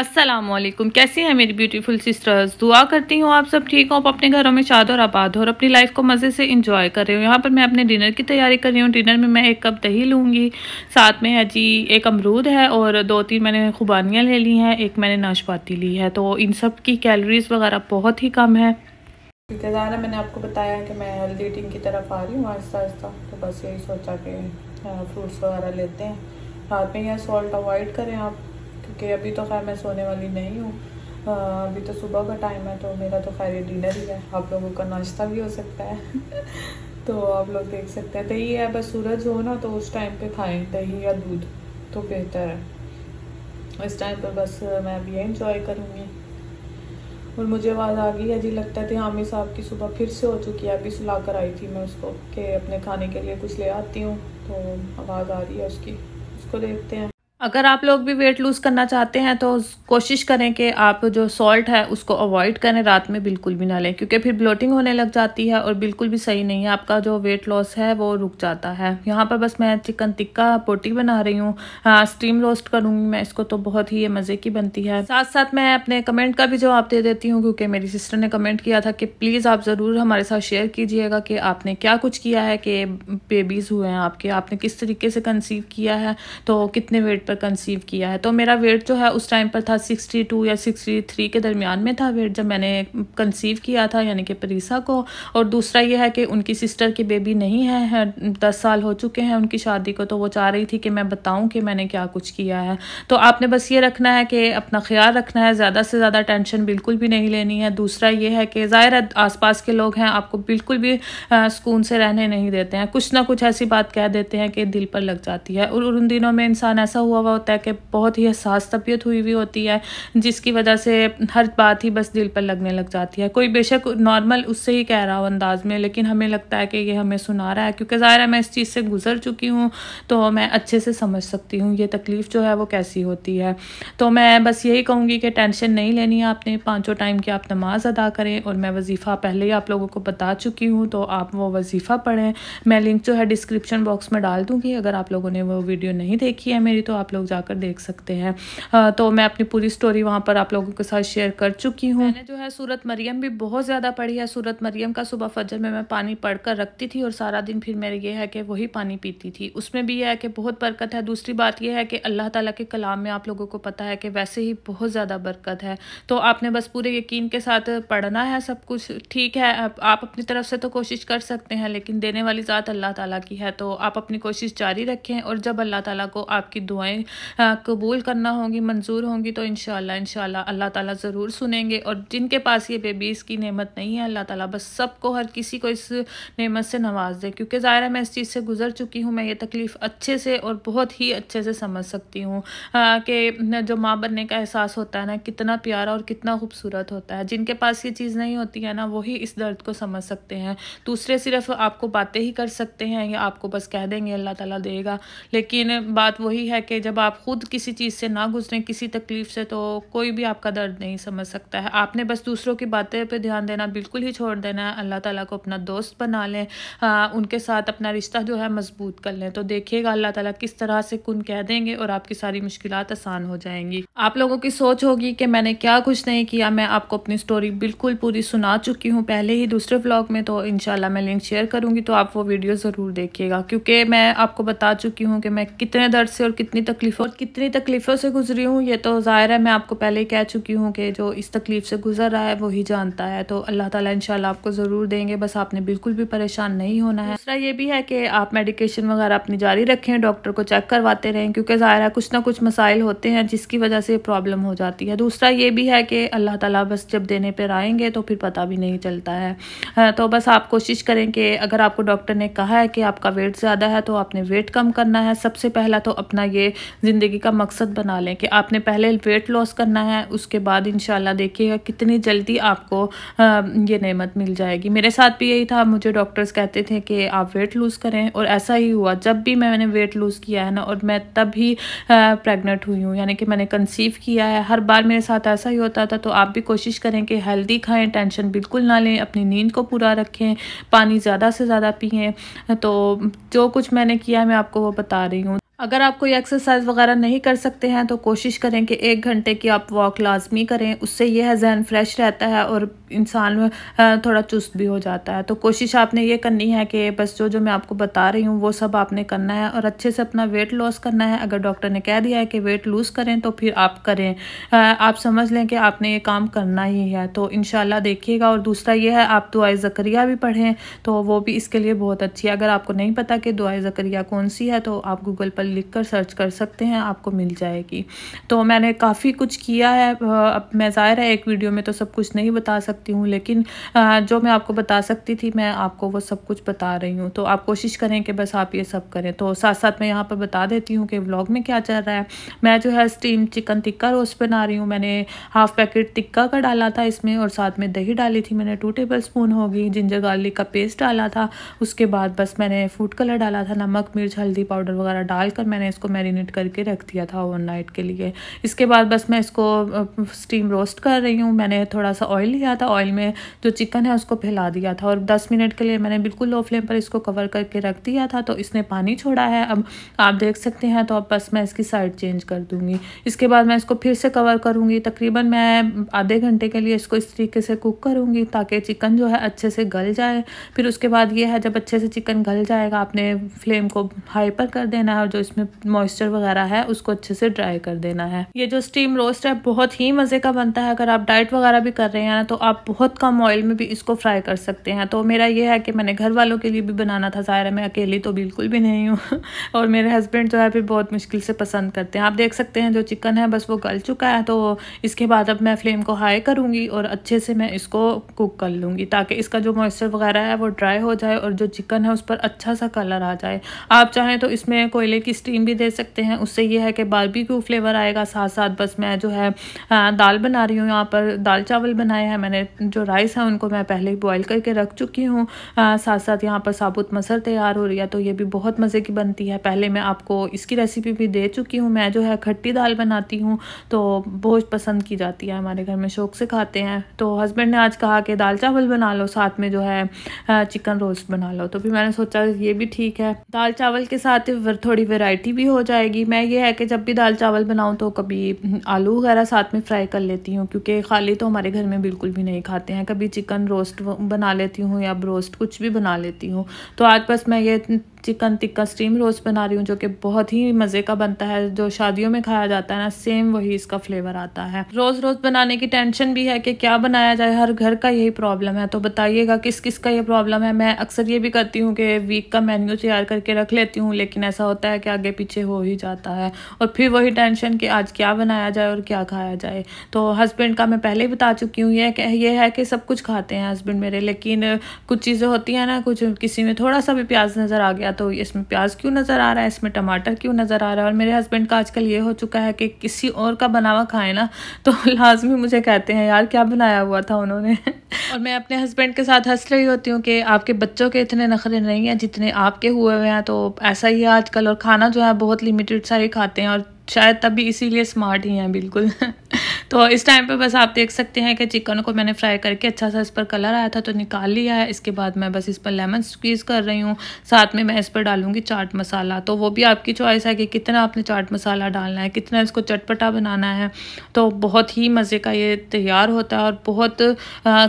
असलम कैसी हैं मेरी ब्यूटीफुल सिस्टर्स दुआ करती हूँ आप सब ठीक हो आप अपने घरों में शाद और आबाद हो और अपनी लाइफ को मज़े से इंजॉय कर रहे हो यहाँ पर मैं अपने डिनर की तैयारी कर रही हूँ डिनर में मैं एक कप दही लूँगी साथ में है जी एक अमरूद है और दो तीन मैंने खुबानियाँ ले ली हैं एक मैंने नाशपाती ली है तो इन सब की कैलोरीज़ वगैरह बहुत ही कम है इंतज़ार मैंने आपको बताया कि मैं हेल्दी ईटिंग की तरफ आ रही हूँ आहिस्ता आहिस्ता तो बस यही सोचा कि फ्रूट्स वगैरह लेते हैं साथ में यह सॉल्ट अवॉइड करें आप क्योंकि अभी तो खैर मैं सोने वाली नहीं हूँ अभी तो सुबह का टाइम है तो मेरा तो खैर ये डिनर ही है आप लोगों का नाश्ता भी हो सकता है तो आप लोग देख सकते हैं दही है बस सूरज हो ना तो उस टाइम पे खाएं दही या दूध तो बेहतर है इस टाइम पर बस मैं अभी इंजॉय करूँगी और मुझे आवाज़ आ गई है जी लगता है हामिद साहब की सुबह फिर से हो चुकी है अभी सुला कर आई थी मैं उसको कि अपने खाने के लिए कुछ ले आती हूँ तो आवाज़ आ रही है उसकी उसको देखते हैं अगर आप लोग भी वेट लूज़ करना चाहते हैं तो कोशिश करें कि आप जो सॉल्ट है उसको अवॉइड करें रात में बिल्कुल भी ना लें क्योंकि फिर ब्लोटिंग होने लग जाती है और बिल्कुल भी सही नहीं है आपका जो वेट लॉस है वो रुक जाता है यहाँ पर बस मैं चिकन टिक्का पोटी बना रही हूँ स्टीम हाँ, रोस्ट करूँगी मैं इसको तो बहुत ही मज़े की बनती है साथ साथ मैं अपने कमेंट का भी जवाब दे देती हूँ क्योंकि मेरी सिस्टर ने कमेंट किया था कि प्लीज़ आप ज़रूर हमारे साथ शेयर कीजिएगा कि आपने क्या कुछ किया है कि बेबीज़ हुए हैं आपके आपने किस तरीके से कंसीव किया है तो कितने वेट पर कंसीव किया है तो मेरा वेट जो है उस टाइम पर था सिक्सटी टू या 63 थ्री के दरमियान में था वेट जब मैंने कंसीव किया था यानी कि परीसा को और दूसरा ये है कि उनकी सिस्टर की बेबी नहीं है दस साल हो चुके हैं उनकी शादी को तो वो चाह रही थी कि मैं बताऊँ कि मैंने क्या कुछ किया है तो आपने बस ये रखना है कि अपना ख्याल रखना है ज़्यादा से ज़्यादा टेंशन बिल्कुल भी नहीं लेनी है दूसरा ये है कि ज़ाहिर है आसपास के लोग हैं आपको बिल्कुल भी सुकून से रहने नहीं देते हैं कुछ ना कुछ ऐसी बात कह देते हैं कि दिल पर लग जाती है और उन दिनों में इंसान ऐसा हुआ हुआ हुआ होता है कि बहुत ही एहसास तबीयत हुई हुई होती है जिसकी वजह से हर बात ही बस दिल पर लगने लग जाती है कोई बेशक नॉर्मल उससे ही कह रहा हो अंदाज में लेकिन हमें लगता है कि ये हमें सुना रहा है क्योंकि ज़ाहिर है मैं इस चीज़ से गुजर चुकी हूँ तो मैं अच्छे से समझ सकती हूँ ये तकलीफ़ जो है वो कैसी होती है तो मैं बस यही कहूँगी कि टेंशन नहीं लेनी है आपने पाँचों टाइम की आप नमाज़ अदा करें और मैं वजीफ़ा पहले ही आप लोगों को बता चुकी हूँ तो आप वो वजीफ़ा पढ़ें मैं लिंक जो है डिस्क्रिप्शन बॉक्स में डाल दूँगी अगर आप लोगों ने वो वीडियो नहीं देखी है मेरी तो आप आप लोग जाकर देख सकते हैं तो मैं अपनी पूरी स्टोरी वहाँ पर आप लोगों के साथ शेयर कर चुकी हूँ मैंने जो है सूरत मरियम भी बहुत ज़्यादा पढ़ी है सूरत मरियम का सुबह फजर में मैं पानी पढ़ कर रखती थी और सारा दिन फिर मेरे ये है कि वही पानी पीती थी उसमें भी यह है कि बहुत बरकत है दूसरी बात यह है कि अल्लाह ताला के कलाम में आप लोगों को पता है कि वैसे ही बहुत ज़्यादा बरकत है तो आपने बस पूरे यकीन के साथ पढ़ना है सब कुछ ठीक है आप अपनी तरफ से तो कोशिश कर सकते हैं लेकिन देने वाली ज़ात अल्लाह ताला की है तो आप अपनी कोशिश जारी रखें और जब अल्लाह ताला को आपकी दुआएं दुआएं कबूल करना होंगी मंजूर होंगी तो इन शाला अल्लाह ताला ज़रूर सुनेंगे और जिनके पास ये बेबीज़ की नेमत नहीं है अल्लाह ताला बस सबको हर किसी को इस नेमत से नवाज दे क्योंकि ज़ाहिर है मैं इस चीज़ से गुजर चुकी हूँ मैं ये तकलीफ़ अच्छे से और बहुत ही अच्छे से समझ सकती हूँ कि जो माँ बनने का एहसास होता है ना कितना प्यारा और कितना खूबसूरत होता है जिनके पास ये चीज़ नहीं होती है ना वही इस दर्द को समझ सकते हैं दूसरे सिर्फ आपको बातें ही कर सकते हैं या आपको बस कह देंगे अल्लाह ताला देगा लेकिन बात वही है कि जब आप ख़ुद किसी चीज़ से ना गुजरें किसी तकलीफ़ से तो कोई भी आपका दर्द नहीं समझ सकता है आपने बस दूसरों की बातें पे ध्यान देना बिल्कुल ही छोड़ देना है अल्लाह ताला को अपना दोस्त बना लें आ, हाँ, उनके साथ अपना रिश्ता जो है मजबूत कर लें तो देखिएगा अल्लाह ताला किस तरह से कुन कह देंगे और आपकी सारी मुश्किल आसान हो जाएंगी आप लोगों की सोच होगी कि मैंने क्या कुछ नहीं किया मैं आपको अपनी स्टोरी बिल्कुल पूरी सुना चुकी हूँ पहले ही दूसरे ब्लॉग में तो इनशाला मैं लिंक शेयर करूँगी तो आप वो वीडियो ज़रूर देखिएगा क्योंकि मैं आपको बता चुकी हूँ कि मैं कितने दर्द से और कितनी तक तकलीफ़ों और कितनी तकलीफ़ों से गुजरी हूँ ये तो ज़ाहिर है मैं आपको पहले ही कह चुकी हूँ कि जो इस तकलीफ़ से गुजर रहा है वही जानता है तो अल्लाह ताला इंशाल्लाह आपको ज़रूर देंगे बस आपने बिल्कुल भी परेशान नहीं होना है दूसरा ये भी है कि आप मेडिकेशन वगैरह अपनी जारी रखें डॉक्टर को चेक करवाते रहें क्योंकि ज़ाहिर है कुछ ना कुछ मसाइल होते हैं जिसकी वजह से प्रॉब्लम हो जाती है दूसरा ये भी है कि अल्लाह ताला बस जब देने पर आएंगे तो फिर पता भी नहीं चलता है तो बस आप कोशिश करें कि अगर आपको डॉक्टर ने कहा है कि आपका वेट ज़्यादा है तो आपने वेट कम करना है सबसे पहला तो अपना ये ज़िंदगी का मकसद बना लें कि आपने पहले वेट लॉस करना है उसके बाद इन देखिएगा कितनी जल्दी आपको ये नमत मिल जाएगी मेरे साथ भी यही था मुझे डॉक्टर्स कहते थे कि आप वेट लूज़ करें और ऐसा ही हुआ जब भी मैंने वेट लूज़ किया है ना और मैं तब ही प्रेग्नेंट हुई हूँ यानी कि मैंने कंसीव किया है हर बार मेरे साथ ऐसा ही होता था तो आप भी कोशिश करें कि हेल्दी खाएं टेंशन बिल्कुल ना लें अपनी नींद को पूरा रखें पानी ज़्यादा से ज़्यादा पिए तो जो कुछ मैंने किया है मैं आपको वो बता रही हूँ अगर आप कोई एक्सरसाइज वगैरह नहीं कर सकते हैं तो कोशिश करें कि एक घंटे की आप वॉक लाजमी करें उससे यह है जहन फ्रेश रहता है और इंसान थोड़ा चुस्त भी हो जाता है तो कोशिश आपने ये करनी है कि बस जो जो मैं आपको बता रही हूँ वो सब आपने करना है और अच्छे से अपना वेट लॉस करना है अगर डॉक्टर ने कह दिया है कि वेट लूज़ करें तो फिर आप करें आप समझ लें कि आपने ये काम करना ही है तो इन देखिएगा और दूसरा यह है आप दुआई ज़क्रिया भी पढ़ें तो वो भी इसके लिए बहुत अच्छी है अगर आपको नहीं पता कि दुआई ज़क्रिया कौन सी है तो आप गूगल पर लिख कर सर्च कर सकते हैं आपको मिल जाएगी तो मैंने काफ़ी कुछ किया है अब मैं ज़ाहिर है एक वीडियो में तो सब कुछ नहीं बता सकती हूँ लेकिन जो मैं आपको बता सकती थी मैं आपको वो सब कुछ बता रही हूँ तो आप कोशिश करें कि बस आप ये सब करें तो साथ साथ मैं यहाँ पर बता देती हूँ कि व्लॉग में क्या चल रहा है मैं जो है स्टीम चिकन टिक्का रोस्ट बना रही हूँ मैंने हाफ़ पैकेट टिक्का का डाला था इसमें और साथ में दही डाली थी मैंने टू टेबल स्पून होगी जिंजर गार्लिक का पेस्ट डाला था उसके बाद बस मैंने फूड कलर डाला था नमक मिर्च हल्दी पाउडर वगैरह डाल तक और मैंने इसको मैरिनेट करके रख दिया था नाइट के लिए इसके बाद बस मैं इसको स्टीम रोस्ट कर रही हूँ मैंने थोड़ा सा ऑयल लिया था ऑयल में जो चिकन है उसको फैला दिया था और दस मिनट के लिए मैंने बिल्कुल लो फ्लेम पर इसको कवर करके रख दिया था तो इसने पानी छोड़ा है अब आप देख सकते हैं तो अब बस मैं इसकी साइड चेंज कर दूँगी इसके बाद मैं इसको फिर से कवर करूँगी तकरीबन मैं आधे घंटे के लिए इसको इस तरीके से कुक करूँगी ताकि चिकन जो है अच्छे से गल जाए फिर उसके बाद ये है जब अच्छे से चिकन गल जाएगा आपने फ्लेम को हाई पर कर देना है और जो इसमें मॉइस्चर वगैरह है उसको अच्छे से ड्राई कर देना है ये जो स्टीम रोस्ट है बहुत ही मज़े का बनता है अगर आप डाइट वगैरह भी कर रहे हैं ना तो आप बहुत कम ऑयल में भी इसको फ्राई कर सकते हैं तो मेरा ये है कि मैंने घर वालों के लिए भी बनाना था ज़ाहिर मैं अकेली तो बिल्कुल भी नहीं हूँ और मेरे हस्बैंड जो है फिर बहुत मुश्किल से पसंद करते हैं आप देख सकते हैं जो चिकन है बस वो गल चुका है तो इसके बाद अब मैं फ्लेम को हाई करूंगी और अच्छे से मैं इसको कुक कर लूंगी ताकि इसका जो मॉइस्चर वगैरह है वो ड्राई हो जाए और जो चिकन है उस पर अच्छा सा कलर आ जाए आप चाहें तो इसमें कोयले की स्टीम भी दे सकते हैं उससे यह है कि बारबेक्यू फ्लेवर आएगा साथ साथ बस मैं जो है दाल बना रही हूँ यहाँ पर दाल चावल बनाए हैं मैंने जो राइस है उनको मैं पहले ही बॉयल करके रख चुकी हूँ साथ साथ यहाँ पर साबुत मसर तैयार हो रही है तो ये भी बहुत मज़े की बनती है पहले मैं आपको इसकी रेसिपी भी दे चुकी हूँ मैं जो है खट्टी दाल बनाती हूँ तो बहुत पसंद की जाती है हमारे घर में शौक से खाते हैं तो हस्बैंड ने आज कहा कि दाल चावल बना लो साथ में जो है चिकन रोस्ट बना लो तो फिर मैंने सोचा ये भी ठीक है दाल चावल के साथ थोड़ी वेरा वैरायटी भी हो जाएगी मैं ये है कि जब भी दाल चावल बनाऊँ तो कभी हम्म, आलू वगैरह साथ में फ्राई कर लेती हूँ क्योंकि खाली तो हमारे घर में बिल्कुल भी नहीं खाते हैं कभी चिकन रोस्ट बना लेती हूँ या ब्रोस्ट कुछ भी बना लेती हूँ तो आज बस मैं ये चिकन टिक्का स्टीम रोस्ट बना रही हूँ जो कि बहुत ही मज़े का बनता है जो शादियों में खाया जाता है ना सेम वही इसका फ्लेवर आता है रोज़ रोज़ बनाने की टेंशन भी है कि क्या बनाया जाए हर घर का यही प्रॉब्लम है तो बताइएगा किस किस का ये प्रॉब्लम है मैं अक्सर ये भी करती हूँ कि वीक का मेन्यू तैयार करके रख लेती हूँ लेकिन ऐसा होता है कि आगे पीछे हो ही जाता है और फिर वही टेंशन कि आज क्या बनाया जाए और क्या खाया जाए तो हस्बैंड का मैं पहले ही बता चुकी हूँ ये ये है कि सब कुछ खाते हैं हस्बैंड मेरे लेकिन कुछ चीज़ें होती हैं ना कुछ किसी में थोड़ा सा भी प्याज नज़र आ गया तो इसमें प्याज क्यों नज़र आ रहा है इसमें टमाटर क्यों नज़र आ रहा है और मेरे हस्बैंड का आजकल ये हो चुका है कि किसी और का बना हुआ खाए ना तो लाजमी मुझे कहते हैं यार क्या बनाया हुआ था उन्होंने और मैं अपने हस्बैंड के साथ हंस रही होती हूँ कि आपके बच्चों के इतने नखरे नहीं हैं जितने आपके हुए हुए हैं तो ऐसा ही है आजकल और खाना जो है बहुत लिमिटेड सारे खाते हैं और शायद तभी इसीलिए स्मार्ट ही हैं बिल्कुल तो इस टाइम पे बस आप देख सकते हैं कि चिकन को मैंने फ्राई करके अच्छा सा इस पर कलर आया था तो निकाल लिया है इसके बाद मैं बस इस पर लेमन स्क्वीज़ कर रही हूँ साथ में मैं इस पर डालूँगी चाट मसाला तो वो भी आपकी चॉइस है कि कितना आपने चाट मसाला डालना है कितना इसको चटपटा बनाना है तो बहुत ही मज़े का ये तैयार होता है और बहुत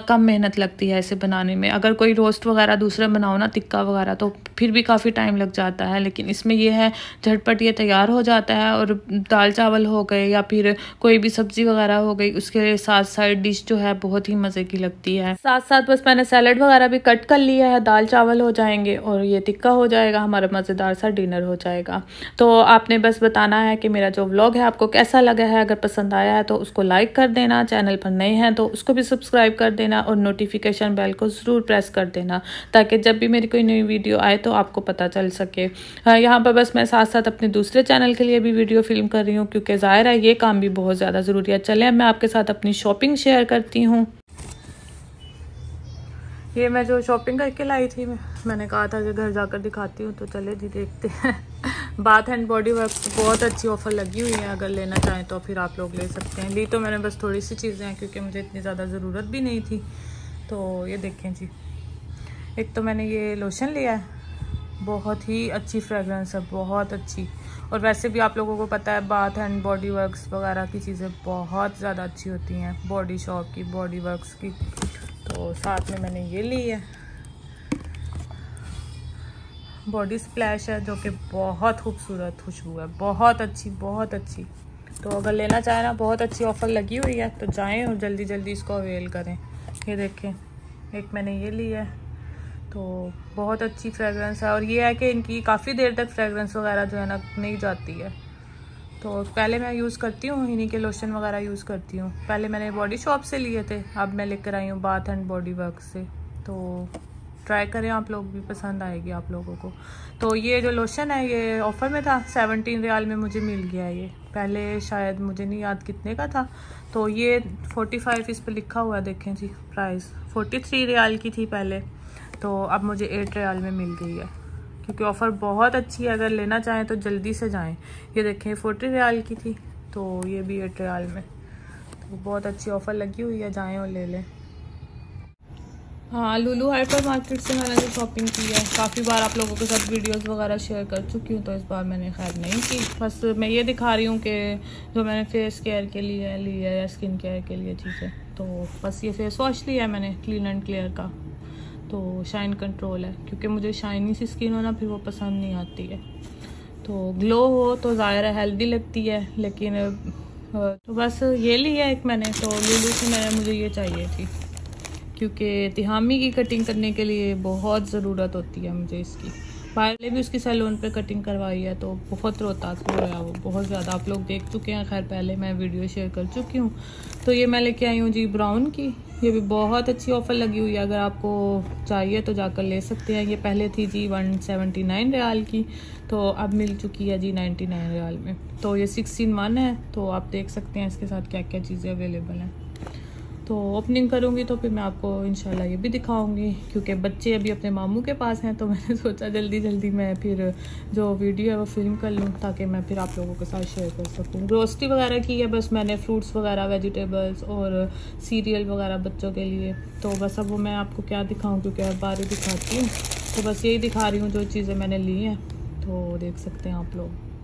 कम मेहनत लगती है इसे बनाने में अगर कोई रोस्ट वगैरह दूसरा बनाओ ना टिक्का वगैरह तो फिर भी काफ़ी टाइम लग जाता है लेकिन इसमें यह है झटपट ये तैयार हो जाता है और दाल चावल हो गए या फिर कोई भी सब्ज़ी वगैरह वगैरह हो गई उसके साथ साइड डिश जो है बहुत ही मज़े की लगती है साथ साथ बस मैंने सैलड वगैरह भी कट कर लिया है दाल चावल हो जाएंगे और ये टिक्का हो जाएगा हमारा मज़ेदार सा डिनर हो जाएगा तो आपने बस बताना है कि मेरा जो व्लॉग है आपको कैसा लगा है अगर पसंद आया है तो उसको लाइक कर देना चैनल पर नए हैं तो उसको भी सब्सक्राइब कर देना और नोटिफिकेशन बेल को ज़रूर प्रेस कर देना ताकि जब भी मेरी कोई नई वीडियो आए तो आपको पता चल सके हाँ, यहाँ पर बस मैं साथ साथ अपने दूसरे चैनल के लिए भी वीडियो फिल्म कर रही हूँ क्योंकि ज़ाहिर है ये काम भी बहुत ज़्यादा ज़रूरी है चलें मैं आपके साथ अपनी शॉपिंग शेयर करती हूँ ये मैं जो शॉपिंग करके लाई थी मैंने कहा था कि घर जाकर दिखाती हूँ तो चले जी देखते हैं बाथ एंड बॉडी वर्क बहुत अच्छी ऑफ़र लगी हुई है अगर लेना चाहें तो फिर आप लोग ले सकते हैं ली तो मैंने बस थोड़ी सी चीज़ें हैं क्योंकि मुझे इतनी ज़्यादा ज़रूरत भी नहीं थी तो ये देखें जी एक तो मैंने ये लोशन लिया है बहुत ही अच्छी फ्रेगरेंस है बहुत अच्छी और वैसे भी आप लोगों को पता है बाथ एंड बॉडी वर्क्स वगैरह की चीज़ें बहुत ज़्यादा अच्छी होती हैं बॉडी शॉप की बॉडी वर्क्स की तो साथ में मैंने ये ली है बॉडी स्प्लैश है जो कि बहुत खूबसूरत खुशबू है बहुत अच्छी बहुत अच्छी तो अगर लेना चाहे ना बहुत अच्छी ऑफ़र लगी हुई है तो जाएं और जल्दी जल्दी इसको अवेल करें ये देखें एक मैंने ये ली है तो बहुत अच्छी फ्रेगरेंस है और ये है कि इनकी काफ़ी देर तक फ्रेगरेंस वगैरह जो है ना नहीं जाती है तो पहले मैं यूज़ करती हूँ इन्हीं के लोशन वगैरह यूज़ करती हूँ पहले मैंने बॉडी शॉप से लिए थे अब मैं लेकर आई हूँ बाथ एंड बॉडी वर्क से तो ट्राई करें आप लोग भी पसंद आएगी आप लोगों को तो ये जो लोशन है ये ऑफ़र में था सेवनटीन रियाल में मुझे मिल गया ये पहले शायद मुझे नहीं याद कितने का था तो ये फोर्टी फाइव इस पर लिखा हुआ देखें जी प्राइस फोर्टी थ्री रियाल की थी पहले तो अब मुझे एट रियाल में मिल गई है क्योंकि ऑफ़र बहुत अच्छी है अगर लेना चाहें तो जल्दी से जाएं ये देखें फोर्टी रियाल की थी तो ये भी एट रियाल में तो बहुत अच्छी ऑफ़र लगी हुई है जाएँ और ले लें हाँ लुलू हाइपर मार्केट से मैंने जो शॉपिंग की है काफ़ी बार आप लोगों के साथ वीडियोस वगैरह शेयर कर चुकी हूँ तो इस बार मैंने खैर नहीं की बस मैं ये दिखा रही हूँ कि जो मैंने फेस केयर के लिए ली है या स्किन केयर के लिए चीज़ें तो बस ये फेस वॉश लिया है मैंने क्लीन एंड क्लियर का तो शाइन कंट्रोल है क्योंकि मुझे शाइनी सी स्किन होना फिर वो पसंद नहीं आती है तो ग्लो हो तो ज़ाहिर हेल्दी लगती है लेकिन तो बस ये लिया एक मैंने तो लूलू से मैंने मुझे ये चाहिए थी क्योंकि तिहामी की कटिंग करने के लिए बहुत ज़रूरत होती है मुझे इसकी पहले भी उसकी सैलून पर कटिंग करवाई है तो बहुत हो रहा रोया वो बहुत ज़्यादा आप लोग देख चुके हैं खैर पहले मैं वीडियो शेयर कर चुकी हूँ तो ये मैं लेके आई हूँ जी ब्राउन की ये भी बहुत अच्छी ऑफ़र लगी हुई है अगर आपको चाहिए तो जाकर ले सकते हैं ये पहले थी जी वन सेवेंटी नाइन रियाल की तो अब मिल चुकी है जी नाइन्टी नाइन रियाल में तो ये सिक्सटीन वन है तो आप देख सकते हैं इसके साथ क्या क्या चीज़ें अवेलेबल हैं तो ओपनिंग करूँगी तो फिर मैं आपको इन ये भी दिखाऊँगी क्योंकि बच्चे अभी अपने मामू के पास हैं तो मैंने सोचा जल्दी जल्दी मैं फिर जो वीडियो है वो फिल्म कर लूँ ताकि मैं फिर आप लोगों के साथ शेयर कर सकूँ ग्रोसरी वगैरह की है बस मैंने फ्रूट्स वगैरह वेजिटेबल्स और सीरियल वगैरह बच्चों के लिए तो बस अब वो मैं आपको क्या दिखाऊँ क्योंकि अब बारह दिखाती हूँ तो बस यही दिखा रही हूँ जो चीज़ें मैंने ली हैं तो देख सकते हैं आप लोग